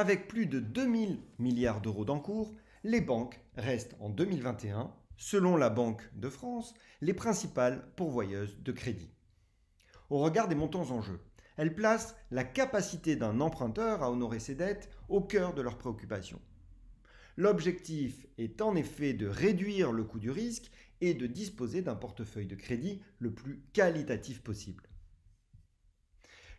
Avec plus de 2000 milliards d'euros d'encours, les banques restent en 2021, selon la Banque de France, les principales pourvoyeuses de crédit. Au regard des montants en jeu, elles placent la capacité d'un emprunteur à honorer ses dettes au cœur de leurs préoccupations. L'objectif est en effet de réduire le coût du risque et de disposer d'un portefeuille de crédit le plus qualitatif possible.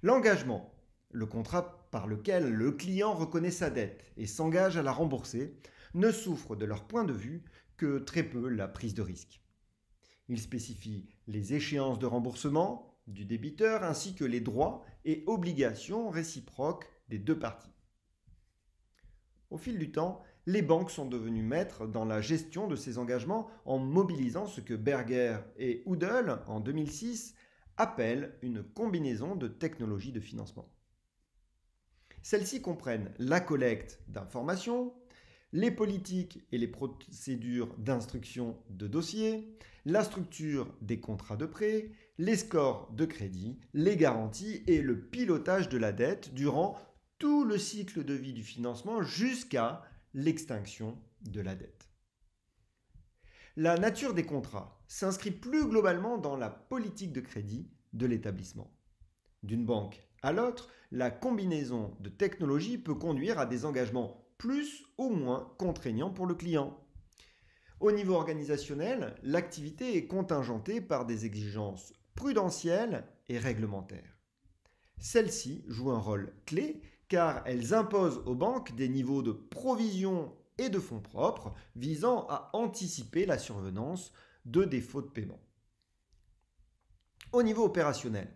L'engagement le contrat par lequel le client reconnaît sa dette et s'engage à la rembourser, ne souffre de leur point de vue que très peu la prise de risque. Il spécifie les échéances de remboursement du débiteur ainsi que les droits et obligations réciproques des deux parties. Au fil du temps, les banques sont devenues maîtres dans la gestion de ces engagements en mobilisant ce que Berger et Oudel en 2006, appellent une combinaison de technologies de financement. Celles-ci comprennent la collecte d'informations, les politiques et les procédures d'instruction de dossiers, la structure des contrats de prêt, les scores de crédit, les garanties et le pilotage de la dette durant tout le cycle de vie du financement jusqu'à l'extinction de la dette. La nature des contrats s'inscrit plus globalement dans la politique de crédit de l'établissement. D'une banque à l'autre, la combinaison de technologies peut conduire à des engagements plus ou moins contraignants pour le client. Au niveau organisationnel, l'activité est contingentée par des exigences prudentielles et réglementaires. Celles-ci jouent un rôle clé car elles imposent aux banques des niveaux de provision et de fonds propres visant à anticiper la survenance de défauts de paiement. Au niveau opérationnel,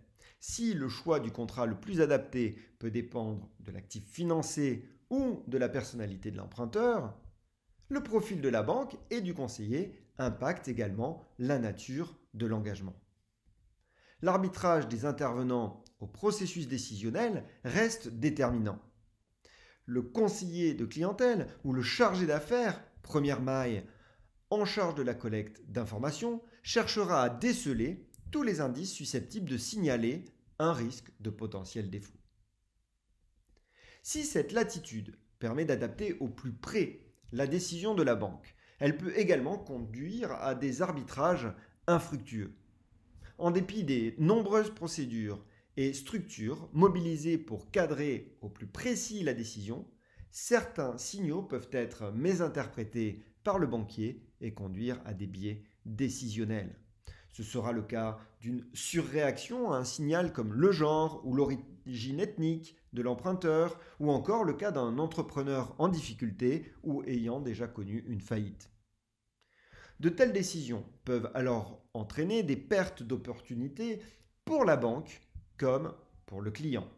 si le choix du contrat le plus adapté peut dépendre de l'actif financé ou de la personnalité de l'emprunteur, le profil de la banque et du conseiller impacte également la nature de l'engagement. L'arbitrage des intervenants au processus décisionnel reste déterminant. Le conseiller de clientèle ou le chargé d'affaires, première maille, en charge de la collecte d'informations, cherchera à déceler tous les indices susceptibles de signaler un risque de potentiel défaut. Si cette latitude permet d'adapter au plus près la décision de la banque, elle peut également conduire à des arbitrages infructueux. En dépit des nombreuses procédures et structures mobilisées pour cadrer au plus précis la décision, certains signaux peuvent être mésinterprétés par le banquier et conduire à des biais décisionnels. Ce sera le cas d'une surréaction à un signal comme le genre ou l'origine ethnique de l'emprunteur, ou encore le cas d'un entrepreneur en difficulté ou ayant déjà connu une faillite. De telles décisions peuvent alors entraîner des pertes d'opportunités pour la banque comme pour le client.